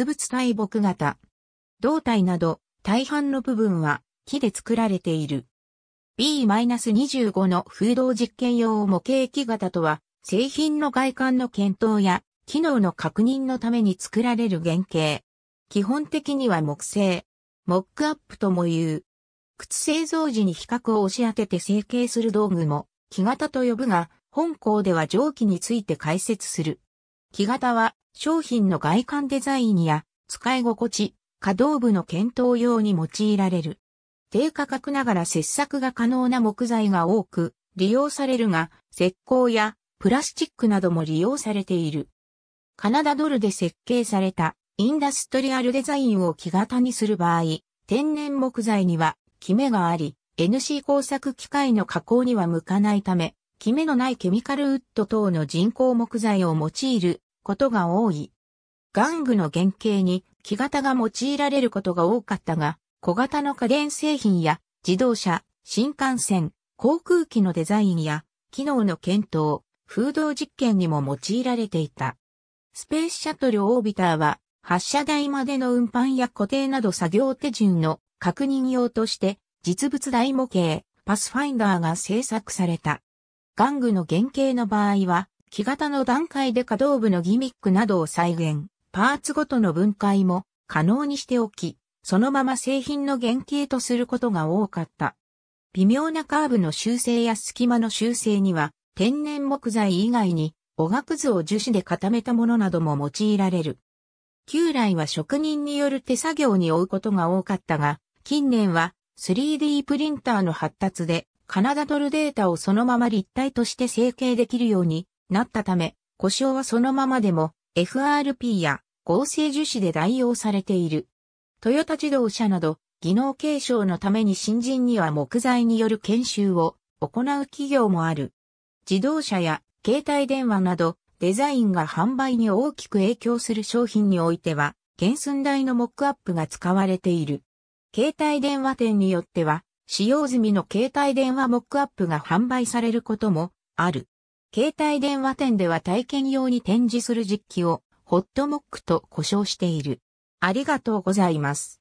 実物大木型。胴体など大半の部分は木で作られている。B-25 の風洞実験用模型機型とは、製品の外観の検討や機能の確認のために作られる原型。基本的には木製、モックアップとも言う。靴製造時に比較を押し当てて成形する道具も、木型と呼ぶが、本校では蒸気について解説する。木型は商品の外観デザインや使い心地、可動部の検討用に用いられる。低価格ながら切削が可能な木材が多く利用されるが、石膏やプラスチックなども利用されている。カナダドルで設計されたインダストリアルデザインを木型にする場合、天然木材にはキメがあり、NC 工作機械の加工には向かないため、キメのないケミカルウッド等の人工木材を用いることが多い。玩具の原型に木型が用いられることが多かったが、小型の家電製品や自動車、新幹線、航空機のデザインや機能の検討、風洞実験にも用いられていた。スペースシャトルオービターは発射台までの運搬や固定など作業手順の確認用として実物大模型、パスファインダーが製作された。玩具の原型の場合は、木型の段階で可動部のギミックなどを再現、パーツごとの分解も可能にしておき、そのまま製品の原型とすることが多かった。微妙なカーブの修正や隙間の修正には、天然木材以外に、おがくずを樹脂で固めたものなども用いられる。旧来は職人による手作業に追うことが多かったが、近年は 3D プリンターの発達でカナダドルデータをそのまま立体として成形できるようになったため、故障はそのままでも FRP や合成樹脂で代用されている。トヨタ自動車など技能継承のために新人には木材による研修を行う企業もある。自動車や携帯電話などデザインが販売に大きく影響する商品においては原寸大のモックアップが使われている。携帯電話店によっては使用済みの携帯電話モックアップが販売されることもある。携帯電話店では体験用に展示する実機をホットモックと呼称している。ありがとうございます。